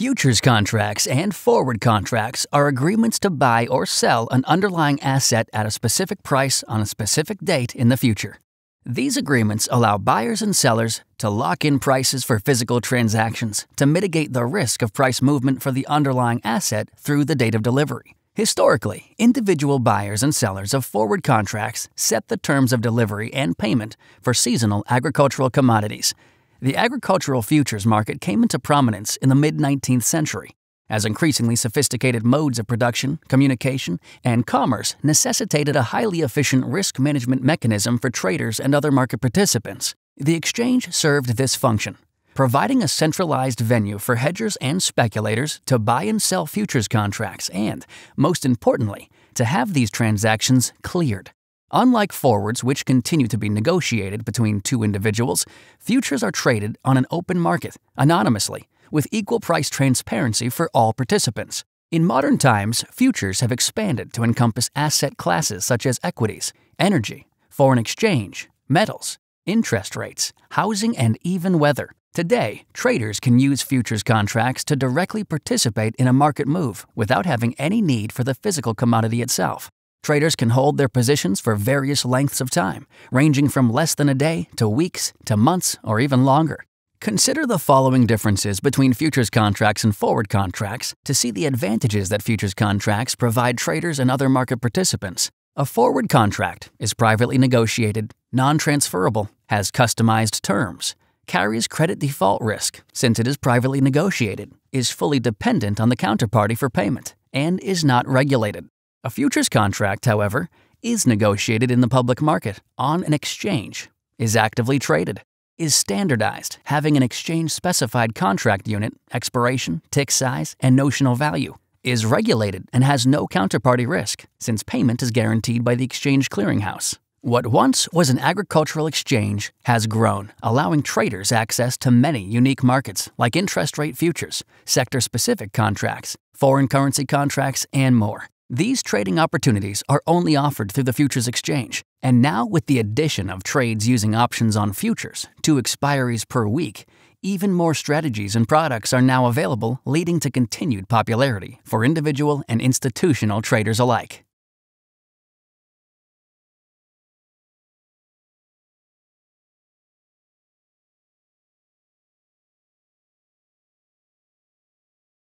Futures contracts and forward contracts are agreements to buy or sell an underlying asset at a specific price on a specific date in the future. These agreements allow buyers and sellers to lock in prices for physical transactions to mitigate the risk of price movement for the underlying asset through the date of delivery. Historically, individual buyers and sellers of forward contracts set the terms of delivery and payment for seasonal agricultural commodities, the agricultural futures market came into prominence in the mid 19th century as increasingly sophisticated modes of production, communication, and commerce necessitated a highly efficient risk management mechanism for traders and other market participants. The exchange served this function, providing a centralized venue for hedgers and speculators to buy and sell futures contracts and, most importantly, to have these transactions cleared. Unlike forwards, which continue to be negotiated between two individuals, futures are traded on an open market, anonymously, with equal price transparency for all participants. In modern times, futures have expanded to encompass asset classes such as equities, energy, foreign exchange, metals, interest rates, housing, and even weather. Today, traders can use futures contracts to directly participate in a market move without having any need for the physical commodity itself. Traders can hold their positions for various lengths of time, ranging from less than a day to weeks to months or even longer. Consider the following differences between futures contracts and forward contracts to see the advantages that futures contracts provide traders and other market participants. A forward contract is privately negotiated, non transferable, has customized terms, carries credit default risk since it is privately negotiated, is fully dependent on the counterparty for payment, and is not regulated. A futures contract, however, is negotiated in the public market on an exchange, is actively traded, is standardized, having an exchange specified contract unit, expiration, tick size, and notional value, is regulated and has no counterparty risk, since payment is guaranteed by the exchange clearinghouse. What once was an agricultural exchange has grown, allowing traders access to many unique markets like interest rate futures, sector specific contracts, foreign currency contracts, and more. These trading opportunities are only offered through the futures exchange, and now with the addition of trades using options on futures, two expiries per week, even more strategies and products are now available, leading to continued popularity for individual and institutional traders alike.